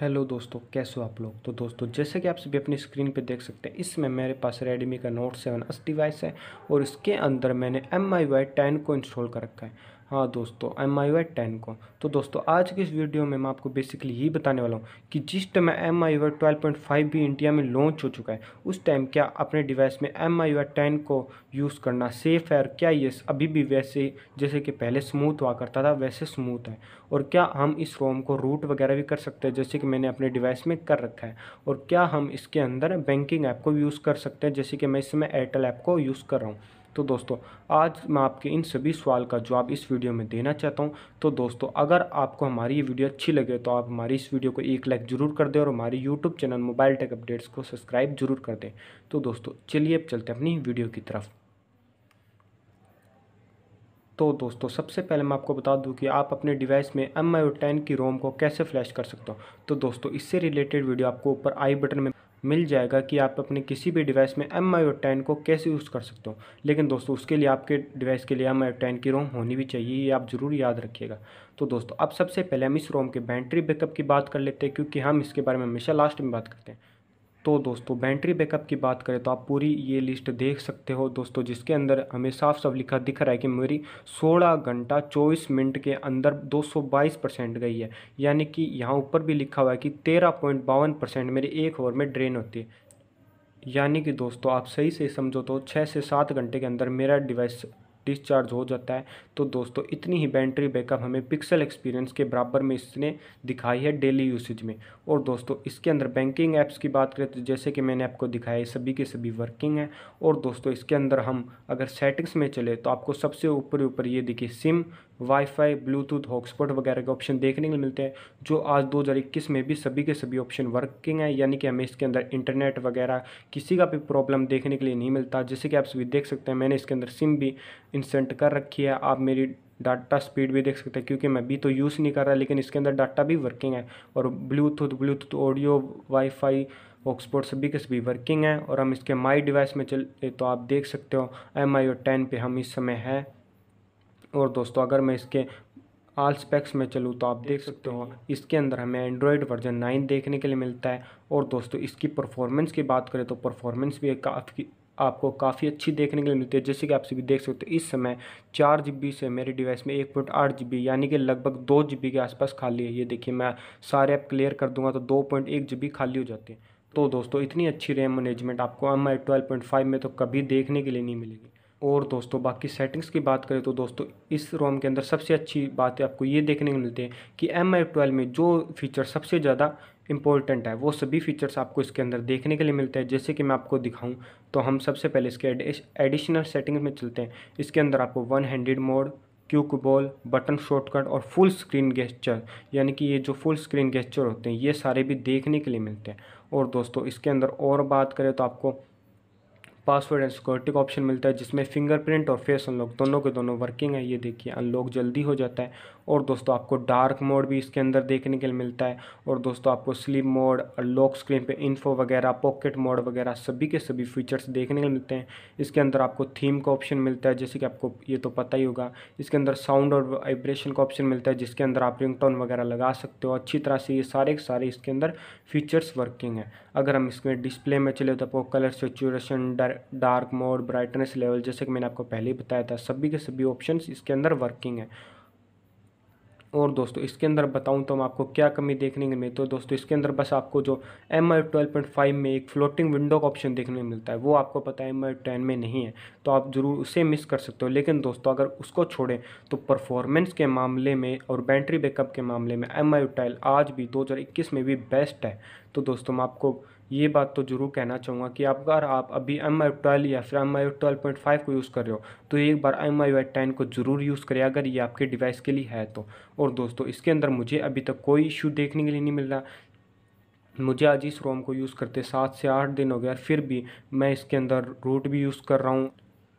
hello दोस्तों कैसे हो आप लोग तो दोस्तों जैसे कि आप सभी अपनी स्क्रीन पे देख सकते हैं इसमें मेरे पास रेडमी का नोट सेवन एस डिवाइस है और इसके अंदर मैंने एम आई वाई टेन को इंस्टॉल कर रखा है हाँ दोस्तों एम आई वाई टेन को तो दोस्तों आज के इस वीडियो में मैं आपको बेसिकली यही बताने वाला हूँ कि जिस time MIUI twelve point five भी इंडिया में लॉन्च हो चुका है उस टाइम क्या अपने डिवाइस में एम आई वाई टेन को यूज़ करना सेफ़ है और क्या ये अभी भी वैसे जैसे कि पहले स्मूथ हुआ करता था वैसे स्मूथ है और क्या हम इस रोम को रूट वगैरह भी कर सकते हैं जैसे कि मैंने अपने डिवाइस में कर रखा है और क्या हम इसके अंदर बैंकिंग ऐप को यूज़ कर सकते हैं जैसे कि मैं इस समय एयरटेल ऐप को यूज़ कर रहा हूँ तो दोस्तों आज मैं आपके इन सभी सवाल का जवाब इस वीडियो में देना चाहता हूं तो दोस्तों अगर आपको हमारी ये वीडियो अच्छी लगे तो आप हमारी इस वीडियो को एक लाइक ज़रूर कर दें और हमारे YouTube channel mobile tech updates को सब्सक्राइब जरूर कर दें तो दोस्तों चलिए अब चलते अपनी वीडियो की तरफ तो दोस्तों सबसे पहले मैं आपको बता दूं कि आप अपने डिवाइस में एम आई टेन की रोम को कैसे फ्लैश कर सकते हो तो दोस्तों इससे रिलेटेड वीडियो आपको ऊपर आई बटन में मिल जाएगा कि आप अपने किसी भी डिवाइस में एम आई ओ टेन को कैसे यूज़ कर सकते हो लेकिन दोस्तों उसके लिए आपके डिवाइस के लिए एम आई ओ टेन की रोम होनी भी चाहिए ये आप ज़रूर याद रखिएगा तो दोस्तों अब सबसे पहले हम इस रोम के बैटरी बैकअप की बात कर लेते हैं क्योंकि हम इसके बारे में हमेशा लास्ट में बात करते हैं तो दोस्तों बैटरी बैकअप की बात करें तो आप पूरी ये लिस्ट देख सकते हो दोस्तों जिसके अंदर हमें साफ साफ लिखा दिख रहा है कि मेरी 16 घंटा 24 मिनट के अंदर 222 परसेंट गई है यानी कि यहाँ ऊपर भी लिखा हुआ है कि तेरह पॉइंट बावन परसेंट मेरे एक ओवर में ड्रेन होती है यानी कि दोस्तों आप सही से समझो तो छः से सात घंटे के अंदर मेरा डिवाइस डिस्चार्ज हो जाता है तो दोस्तों इतनी ही बैटरी बैकअप हमें पिक्सल एक्सपीरियंस के बराबर में इसने दिखाई है डेली यूसेज में और दोस्तों इसके अंदर बैंकिंग ऐप्स की बात करें तो जैसे कि मैंने आपको दिखाया सभी के सभी वर्किंग है और दोस्तों इसके अंदर हम अगर सेटिंग्स में चले तो आपको सबसे ऊपर ऊपर ये दिखे सिम वाईफाई ब्लूटूथ हॉटस्पॉट वगैरह के ऑप्शन देखने को मिलते हैं जो आज इक्कीस में भी सभी के सभी ऑप्शन वर्किंग है यानी कि हमें इसके अंदर इंटरनेट वगैरह किसी का भी प्रॉब्लम देखने के लिए नहीं मिलता जैसे कि आप सभी देख सकते हैं मैंने इसके अंदर सिम भी इंसेंट कर रखी है आप मेरी डाटा स्पीड भी देख सकते हैं क्योंकि मैं भी तो यूज़ नहीं कर रहा लेकिन इसके अंदर डाटा भी वर्किंग है और ब्लूटूथ ब्लूटूथ ऑडियो वाईफाई ऑक्सपोर्ट सभी के सभी वर्किंग है और हम इसके माई डिवाइस में चल तो आप देख सकते हो एम आई ओ टेन पर हम इस समय हैं और दोस्तों अगर मैं इसके आल स्पेक्स में चलूँ तो आप देख सकते हो इसके अंदर हमें एंड्रॉयड वर्जन नाइन देखने के लिए मिलता है और दोस्तों इसकी परफॉर्मेंस की बात करें तो परफॉर्मेंस भी काफ़ी आपको काफ़ी अच्छी देखने के लिए मिलती है जैसे कि आप सभी देख सकते हो इस समय चार जी से मेरे डिवाइस में एक पॉइंट आठ जी यानी कि लगभग दो जी के आसपास खाली है ये देखिए मैं सारे ऐप क्लियर कर दूंगा तो दो पॉइंट एक जी खाली हो जाती है तो दोस्तों इतनी अच्छी रैम मैनेजमेंट आपको M I twelve point five में तो कभी देखने के लिए नहीं मिलेगी और दोस्तों बाकी सेटिंग्स की बात करें तो दोस्तों इस रोम के अंदर सबसे अच्छी बात है आपको ये देखने को मिलती है कि एम आई ट्वेल्व में जो फीचर सबसे ज़्यादा इंपॉर्टेंट है वो सभी फीचर्स आपको इसके अंदर देखने के लिए मिलते हैं जैसे कि मैं आपको दिखाऊं तो हम सबसे पहले इसके एडिशनल सेटिंग्स में चलते हैं इसके अंदर आपको one handed mode quick ball button shortcut और फुल स्क्रीन गेस्चर यानी कि ये जो फुल स्क्रीन गेस्चर होते हैं ये सारे भी देखने के लिए मिलते हैं और दोस्तों इसके अंदर और बात करें तो आपको पासवर्ड एंड सिक्योरिटी का ऑप्शन मिलता है जिसमें फिंगरप्रिंट और फेस अनलॉक दोनों के दोनों वर्किंग है ये देखिए अनलॉक जल्दी हो जाता है और दोस्तों आपको डार्क मोड भी इसके अंदर देखने के लिए मिलता है और दोस्तों आपको स्लिप मोड और लॉक स्क्रीन पे इन्फो वगैरह पॉकेट मोड वगैरह सभी के सभी फीचर्स देखने के लिए मिलते हैं इसके अंदर आपको थीम का ऑप्शन मिलता है जैसे कि आपको ये तो पता ही होगा इसके अंदर साउंड और वाइब्रेशन का ऑप्शन मिलता है जिसके अंदर आप रिंग वगैरह लगा सकते हो अच्छी तरह से ये सारे के सारे इसके अंदर फीचर्स वर्किंग है अगर हम इसमें डिस्प्ले में चले तो आपको colour saturation dark mode brightness level जैसे कि मैंने आपको पहले ही बताया था सभी के सभी ऑप्शन इसके अंदर वर्किंग है और दोस्तों इसके अंदर बताऊं तो हम आपको क्या कमी देखने को मिलती तो दोस्तों इसके अंदर बस आपको जो M I twelve point five में एक फ्लोटिंग विंडो का ऑप्शन देखने में मिलता है वो आपको पता है एम आई टेन में नहीं है तो आप ज़रूर उसे मिस कर सकते हो लेकिन दोस्तों अगर उसको छोड़ें तो परफॉर्मेंस के मामले में और बैटरी बैकअप के मामले में एम आई ट्वेल्व आज भी दो हज़ार इक्कीस में भी बेस्ट है तो दोस्तों मैं आपको ये बात तो ज़रूर कहना चाहूँगा कि अगर आप अभी एम आई ट्वेल्व या फिर M I twelve point five को यूज़ कर रहे हो तो एक बार एम आई टेन को ज़रूर यूज़ करें अगर ये आपके डिवाइस के लिए है तो और दोस्तों इसके अंदर मुझे अभी तक कोई इशू देखने के लिए नहीं मिल रहा मुझे आज इस रोम को यूज़ करते सात से आठ दिन हो गया फिर भी मैं इसके अंदर रूट भी यूज़ कर रहा हूँ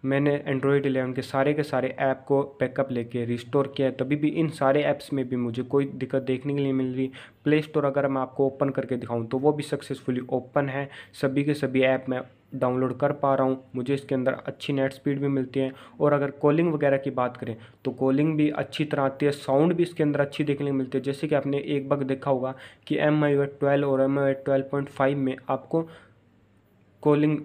मैंने एंड्रॉयड एलेवन के सारे के सारे ऐप को बैकअप लेके रिस्टोर किया है तभी भी इन सारे ऐप्स में भी मुझे कोई दिक्कत देखने के लिए मिल रही प्ले स्टोर अगर मैं आपको ओपन करके दिखाऊं तो वो भी सक्सेसफुली ओपन है सभी के सभी ऐप मैं डाउनलोड कर पा रहा हूँ मुझे इसके अंदर अच्छी नेट स्पीड भी मिलती है और अगर कॉलिंग वगैरह की बात करें तो कॉलिंग भी अच्छी तरह आती है साउंड भी इसके अंदर अच्छी देखने को मिलती है जैसे कि आपने एक बार देखा होगा कि एम आई ट्वेल्व और M I twelve point five में आपको कॉलिंग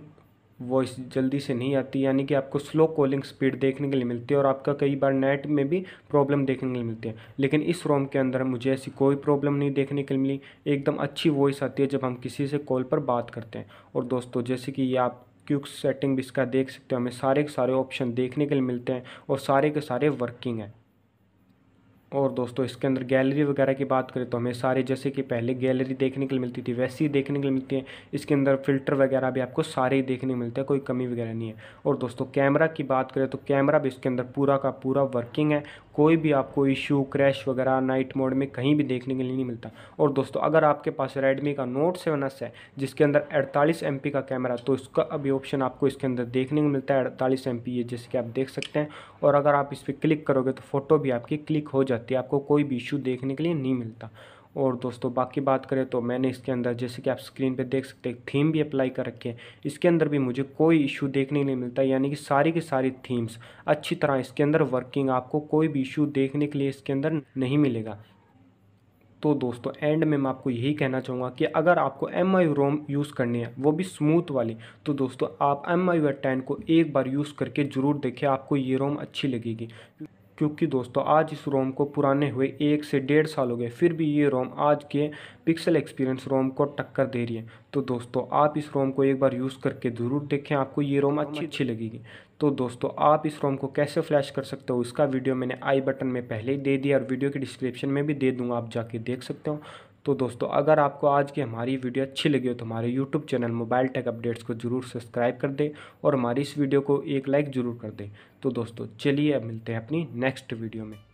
वॉइस जल्दी से नहीं आती यानी कि आपको स्लो कॉलिंग स्पीड देखने के लिए मिलती है और आपका कई बार नेट में भी प्रॉब्लम देखने के लिए मिलती है लेकिन इस रोम के अंदर मुझे ऐसी कोई प्रॉब्लम नहीं देखने के लिए मिली एकदम अच्छी वॉइस आती है जब हम किसी से कॉल पर बात करते हैं और दोस्तों जैसे कि ये आप क्यूक सेटिंग भी इसका देख सकते हो हमें सारे के सारे ऑप्शन देखने के लिए मिलते हैं और सारे के सारे वर्किंग हैं और दोस्तों इसके अंदर गैलरी वगैरह की बात करें तो हमें सारे जैसे कि पहले गैलरी देखने के लिए मिलती थी वैसी ही देखने के लिए मिलती है इसके अंदर फिल्टर वगैरह भी आपको सारे ही देखने को मिलते हैं कोई कमी वगैरह नहीं है और दोस्तों कैमरा की बात करें तो कैमरा भी इसके अंदर पूरा का पूरा वर्किंग है कोई भी आपको इशू क्रैश वगैरह नाइट मोड में कहीं भी देखने के लिए नहीं मिलता और दोस्तों अगर आपके पास रेडमी का नोट सेवन एस है जिसके अंदर अड़तालीस एम का कैमरा तो इसका अभी ऑप्शन आपको इसके अंदर देखने को मिलता है अड़तालीस एम ये जैसे कि आप देख सकते हैं और अगर आप इस पर क्लिक करोगे तो फोटो भी आपकी क्लिक हो जाती जाती है आपको कोई भी इशू देखने के लिए नहीं मिलता और दोस्तों बाकी बात करें तो मैंने इसके अंदर जैसे कि आप स्क्रीन पे देख सकते हैं थीम भी अप्लाई कर रखी है इसके अंदर भी मुझे कोई इशू देखने नहीं मिलता यानी कि सारी की सारी थीम्स अच्छी तरह इसके अंदर वर्किंग आपको कोई भी इशू देखने के लिए इसके अंदर नहीं मिलेगा तो दोस्तों एंड में मैं आपको यही कहना चाहूँगा कि अगर आपको एम आई रोम यूज़ करनी है वो भी स्मूथ वाली तो दोस्तों आप एम आई टेन को एक बार यूज़ करके ज़रूर देखें आपको ये रोम अच्छी लगेगी क्योंकि दोस्तों आज इस रोम को पुराने हुए एक से डेढ़ साल हो गए फिर भी ये रोम आज के पिक्सल एक्सपीरियंस रोम को टक्कर दे रही है तो दोस्तों आप इस रोम को एक बार यूज़ करके ज़रूर देखें आपको ये रोम अच्छी अच्छी लगेगी तो दोस्तों आप इस रोम को कैसे फ्लैश कर सकते हो इसका वीडियो मैंने आई बटन में पहले ही दे दिया और वीडियो के डिस्क्रिप्शन में भी दे दूँगा आप जाके देख सकते हो तो दोस्तों अगर आपको आज की हमारी वीडियो अच्छी लगी हो तो हमारे YouTube channel mobile tech updates को ज़रूर सब्सक्राइब कर दें और हमारी इस वीडियो को एक लाइक ज़रूर कर दें तो दोस्तों चलिए अब मिलते हैं अपनी नेक्स्ट वीडियो में